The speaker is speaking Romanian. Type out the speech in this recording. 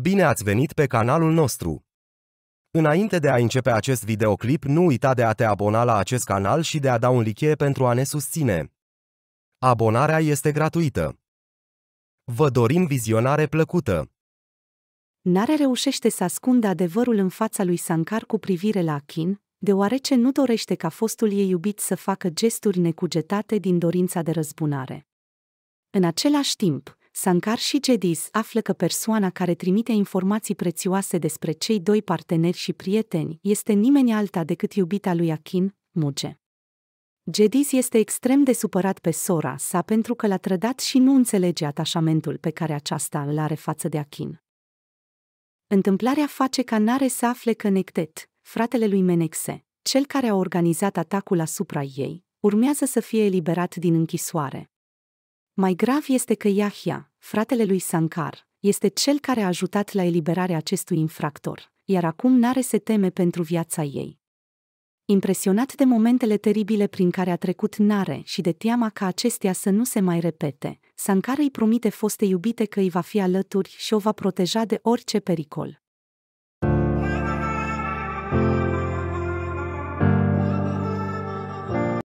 Bine ați venit pe canalul nostru! Înainte de a începe acest videoclip, nu uita de a te abona la acest canal și de a da un like pentru a ne susține. Abonarea este gratuită. Vă dorim vizionare plăcută! Nare reușește să ascundă adevărul în fața lui Sankar cu privire la akin, deoarece nu dorește ca fostul ei iubit să facă gesturi necugetate din dorința de răzbunare. În același timp, Sankar și Jedis află că persoana care trimite informații prețioase despre cei doi parteneri și prieteni este nimeni alta decât iubita lui Akin, Muge. Jedis este extrem de supărat pe sora sa pentru că l-a trădat și nu înțelege atașamentul pe care aceasta îl are față de Akin. Întâmplarea face ca Nare să afle că Nectet, fratele lui Menexe, cel care a organizat atacul asupra ei, urmează să fie eliberat din închisoare, mai grav este că Yahya, fratele lui Sankar, este cel care a ajutat la eliberarea acestui infractor, iar acum n-are se teme pentru viața ei. Impresionat de momentele teribile prin care a trecut Nare și de teama ca acestea să nu se mai repete, Sankar îi promite foste iubite că îi va fi alături și o va proteja de orice pericol.